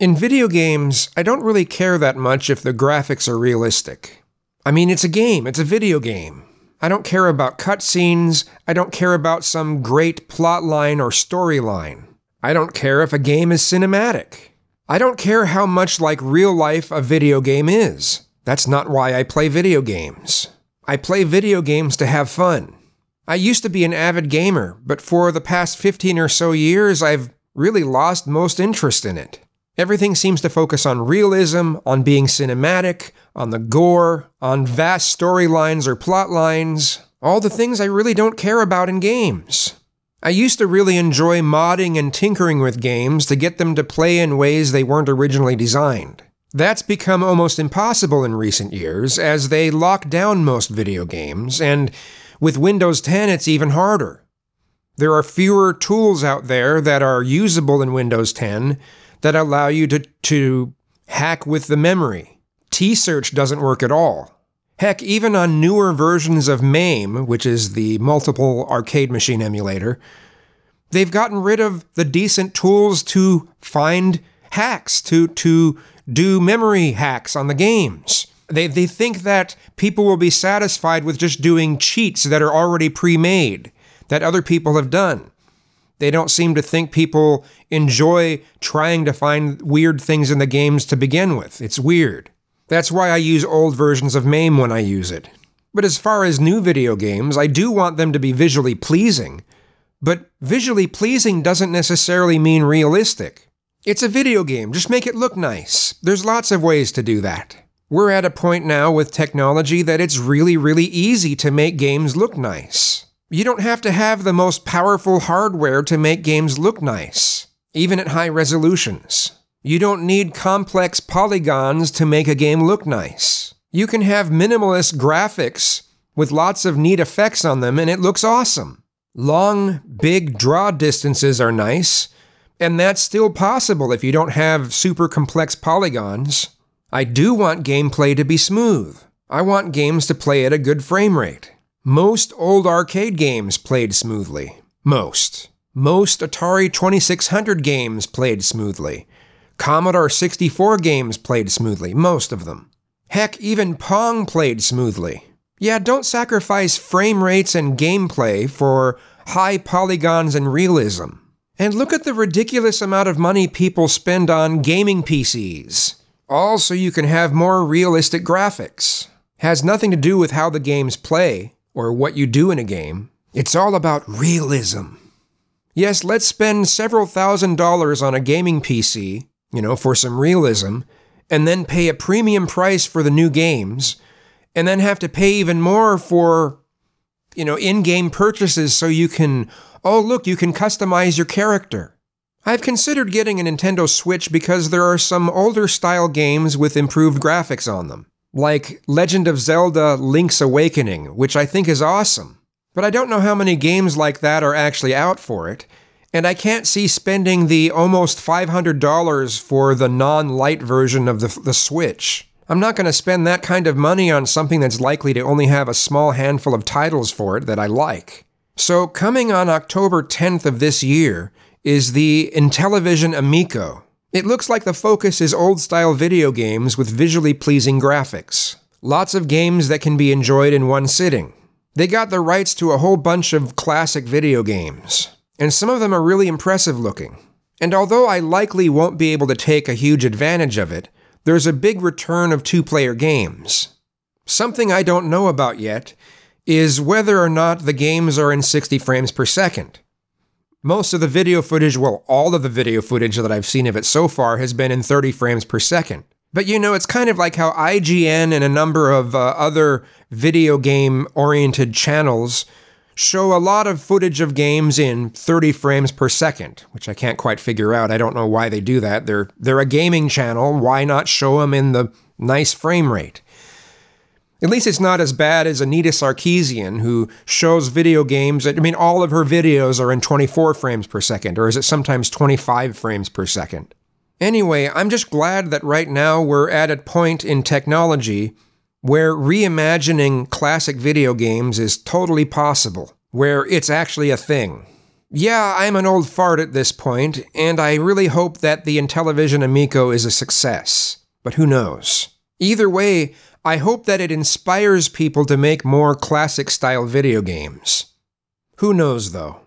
In video games, I don't really care that much if the graphics are realistic. I mean, it's a game, it's a video game. I don't care about cutscenes, I don't care about some great plotline or storyline. I don't care if a game is cinematic. I don't care how much like real life a video game is. That's not why I play video games. I play video games to have fun. I used to be an avid gamer, but for the past 15 or so years, I've really lost most interest in it. Everything seems to focus on realism, on being cinematic, on the gore, on vast storylines or plotlines all the things I really don't care about in games. I used to really enjoy modding and tinkering with games to get them to play in ways they weren't originally designed. That's become almost impossible in recent years, as they lock down most video games, and with Windows 10, it's even harder. There are fewer tools out there that are usable in Windows 10 that allow you to, to hack with the memory. T-Search doesn't work at all. Heck, even on newer versions of MAME, which is the multiple arcade machine emulator, they've gotten rid of the decent tools to find hacks, to, to do memory hacks on the games. They, they think that people will be satisfied with just doing cheats that are already pre made, that other people have done. They don't seem to think people enjoy trying to find weird things in the games to begin with. It's weird. That's why I use old versions of MAME when I use it. But as far as new video games, I do want them to be visually pleasing. But visually pleasing doesn't necessarily mean realistic. It's a video game, just make it look nice. There's lots of ways to do that. We're at a point now with technology that it's really, really easy to make games look nice. You don't have to have the most powerful hardware to make games look nice, even at high resolutions. You don't need complex polygons to make a game look nice. You can have minimalist graphics with lots of neat effects on them and it looks awesome. Long, big draw distances are nice, and that's still possible if you don't have super complex polygons. I do want gameplay to be smooth. I want games to play at a good frame rate. Most old arcade games played smoothly. Most. Most Atari 2600 games played smoothly. Commodore 64 games played smoothly, most of them. Heck, even Pong played smoothly. Yeah, don't sacrifice frame rates and gameplay for high polygons and realism. And look at the ridiculous amount of money people spend on gaming PCs. Also, you can have more realistic graphics. Has nothing to do with how the games play or what you do in a game. It's all about realism. Yes, let's spend several thousand dollars on a gaming PC, you know, for some realism, and then pay a premium price for the new games, and then have to pay even more for, you know, in game purchases so you can, oh, look, you can customize your character. I've considered getting a Nintendo Switch because there are some older style games with improved graphics on them, like Legend of Zelda Link's Awakening, which I think is awesome. But I don't know how many games like that are actually out for it, and I can't see spending the almost $500 for the non light version of the, the Switch. I'm not going to spend that kind of money on something that's likely to only have a small handful of titles for it that I like. So, coming on October 10th of this year, is the Intellivision Amico. It looks like the focus is old-style video games with visually pleasing graphics. Lots of games that can be enjoyed in one sitting. They got the rights to a whole bunch of classic video games, and some of them are really impressive looking. And although I likely won't be able to take a huge advantage of it, there's a big return of two-player games. Something I don't know about yet is whether or not the games are in 60 frames per second. Most of the video footage, well, all of the video footage that I've seen of it so far has been in 30 frames per second. But you know, it's kind of like how IGN and a number of uh, other video game oriented channels show a lot of footage of games in 30 frames per second, which I can't quite figure out. I don't know why they do that. They're they're a gaming channel. Why not show them in the nice frame rate? At least it's not as bad as Anita Sarkeesian, who shows video games. That, I mean, all of her videos are in 24 frames per second, or is it sometimes 25 frames per second? Anyway, I'm just glad that right now we're at a point in technology where reimagining classic video games is totally possible, where it's actually a thing. Yeah, I'm an old fart at this point, and I really hope that the Intellivision Amico is a success. But who knows? Either way, I hope that it inspires people to make more classic style video games. Who knows, though?